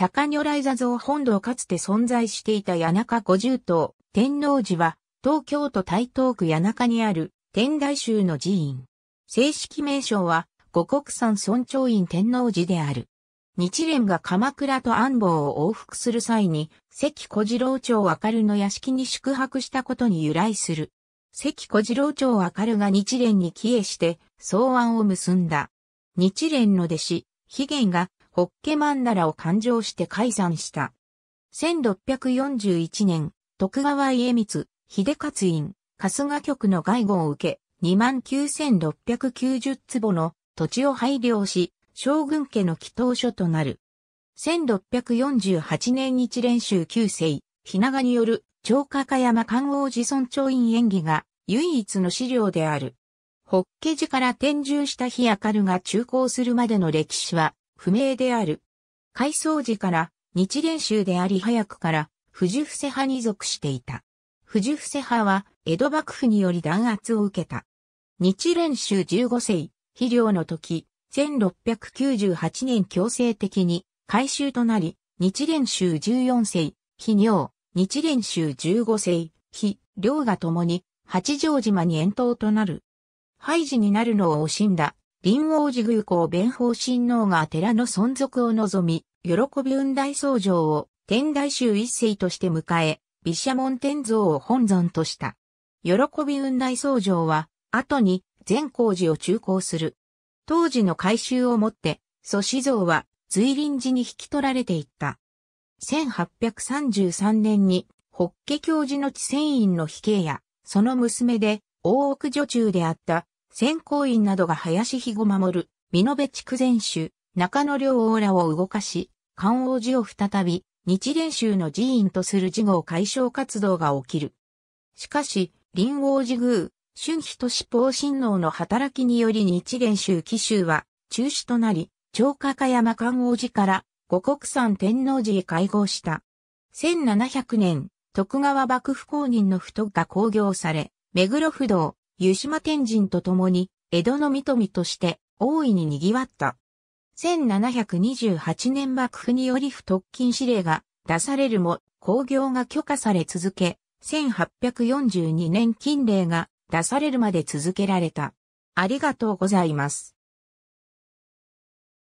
釈迦如来座像本堂かつて存在していた谷中五十島天王寺は、東京都台東区谷中にある、天台宗の寺院。正式名称は、五国山尊長院天王寺である。日蓮が鎌倉と安房を往復する際に、関小次郎町明るの屋敷に宿泊したことに由来する。関小次郎町明るが日蓮に帰依して、草案を結んだ。日蓮の弟子、悲玄がホッケマンダラを勘定して解散した。1641年、徳川家光、秀勝院、春日局の外語を受け、29,690坪の土地を配慮し、将軍家の祈祷所となる。1648年日蓮宗旧世、ひながによる、超過加山観王寺村長院演技が唯一の資料である。ホッケ寺から転住した日明るが中高するまでの歴史は、不明である。改装時から日蓮宗であり早くから藤伏派に属していた。藤伏派は江戸幕府により弾圧を受けた。日蓮宗15世、肥料の時、1698年強制的に改修となり、日蓮宗14世、肥料、日蓮宗15世、肥、量が共に八丈島に遠島となる。廃寺になるのを惜しんだ林王寺宮公弁法親王が寺の存続を望み、喜び雲大僧正を天台宗一世として迎え、毘沙門天像を本尊とした。喜び雲大僧正は、後に善光寺を中興する。当時の改修をもって、祖師像は随林寺に引き取られていった。1833年に、法華教寺の地仙院の比慶や、その娘で、大奥女中であった先行員などが林彦後守る、美濃部区前主、中野良王らを動かし、関王寺を再び、日蓮宗の寺院とする事後解消活動が起きる。しかし、林王寺宮、春妃都市方親王の働きにより日蓮宗紀州は中止となり、長過加山関王寺から五国山天王寺へ会合した。1700年、徳川幕府公認の不徳が公表され、目黒不動、湯島天神と共に、江戸の御富として大いに賑わった。1728年幕府により不特勤指令が出されるも、工業が許可され続け、1842年禁令が出されるまで続けられた。ありがとうございます。